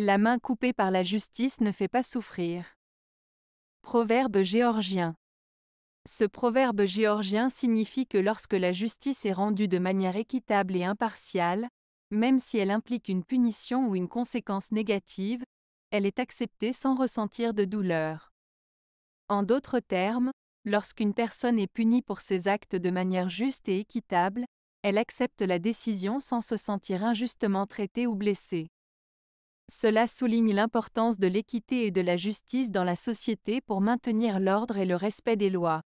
La main coupée par la justice ne fait pas souffrir. Proverbe géorgien. Ce proverbe géorgien signifie que lorsque la justice est rendue de manière équitable et impartiale, même si elle implique une punition ou une conséquence négative, elle est acceptée sans ressentir de douleur. En d'autres termes, lorsqu'une personne est punie pour ses actes de manière juste et équitable, elle accepte la décision sans se sentir injustement traitée ou blessée. Cela souligne l'importance de l'équité et de la justice dans la société pour maintenir l'ordre et le respect des lois.